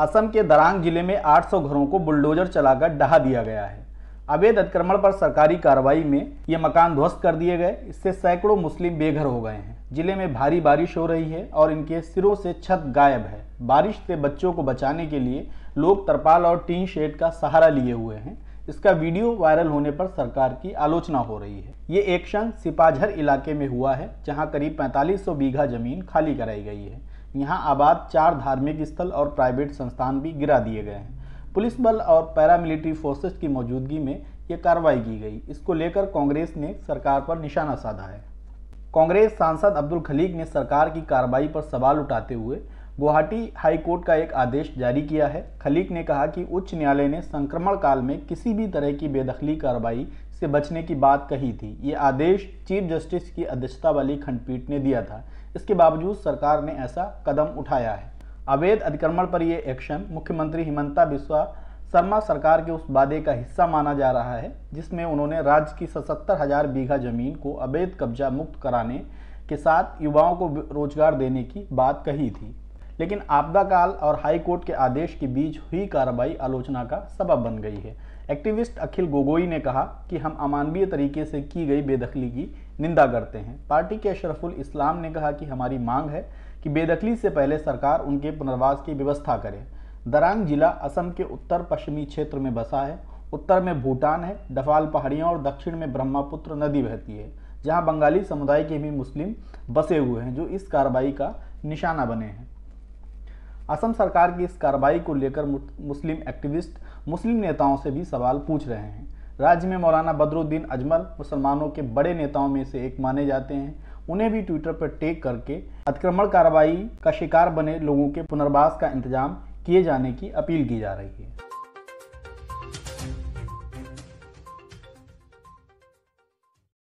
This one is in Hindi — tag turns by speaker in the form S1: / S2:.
S1: असम के दरांग जिले में 800 घरों को बुलडोजर चलाकर डहा दिया गया है अवैध अतिक्रमण पर सरकारी कार्रवाई में ये मकान ध्वस्त कर दिए गए इससे सैकड़ों मुस्लिम बेघर हो गए हैं जिले में भारी बारिश हो रही है और इनके सिरों से छत गायब है बारिश से बच्चों को बचाने के लिए लोग तरपाल और टीन शेड का सहारा लिए हुए हैं इसका वीडियो वायरल होने पर सरकार की आलोचना हो रही है ये एक्शन सिपाझर इलाके में हुआ है जहां करीब 4500 बीघा जमीन खाली कराई गई है यहाँ आबाद चार धार्मिक स्थल और प्राइवेट संस्थान भी गिरा दिए गए हैं पुलिस बल और पैरामिलिट्री फोर्सेस की मौजूदगी में ये कार्रवाई की गई इसको लेकर कांग्रेस ने सरकार पर निशाना साधा है कांग्रेस सांसद अब्दुल खलीक ने सरकार की कार्रवाई पर सवाल उठाते हुए गुवाहाटी हाई कोर्ट का एक आदेश जारी किया है खलीक ने कहा कि उच्च न्यायालय ने संक्रमण काल में किसी भी तरह की बेदखली कार्रवाई से बचने की बात कही थी ये आदेश चीफ जस्टिस की अध्यक्षता वाली खंडपीठ ने दिया था इसके बावजूद सरकार ने ऐसा कदम उठाया है अवैध अतिक्रमण पर यह एक्शन मुख्यमंत्री हिमंता बिस्वा शर्मा सरकार के उस वादे का हिस्सा माना जा रहा है जिसमें उन्होंने राज्य की सतहत्तर हजार बीघा जमीन को अवैध कब्जा मुक्त कराने के साथ युवाओं को रोजगार देने की बात कही थी लेकिन आपदा काल और हाई कोर्ट के आदेश के बीच हुई कार्रवाई आलोचना का सबब बन गई है एक्टिविस्ट अखिल गोगोई ने कहा कि हम अमानवीय तरीके से की गई बेदखली की निंदा करते हैं पार्टी के अशरफुल इस्लाम ने कहा कि हमारी मांग है कि बेदखली से पहले सरकार उनके पुनर्वास की व्यवस्था करे दरांग जिला असम के उत्तर पश्चिमी क्षेत्र में बसा है उत्तर में भूटान है डफाल पहाड़ियाँ और दक्षिण में ब्रह्मपुत्र नदी बहती है जहाँ बंगाली समुदाय के भी मुस्लिम बसे हुए हैं जो इस कार्रवाई का निशाना बने हैं असम सरकार की इस कार्रवाई को लेकर मुस्लिम एक्टिविस्ट मुस्लिम नेताओं से भी सवाल पूछ रहे हैं राज्य में मौलाना बदरुद्दीन अजमल मुसलमानों के बड़े नेताओं में से एक माने जाते हैं उन्हें भी ट्विटर पर टेक करके अतिक्रमण कार्रवाई का शिकार बने लोगों के पुनर्वास का इंतजाम किए जाने की अपील की जा रही है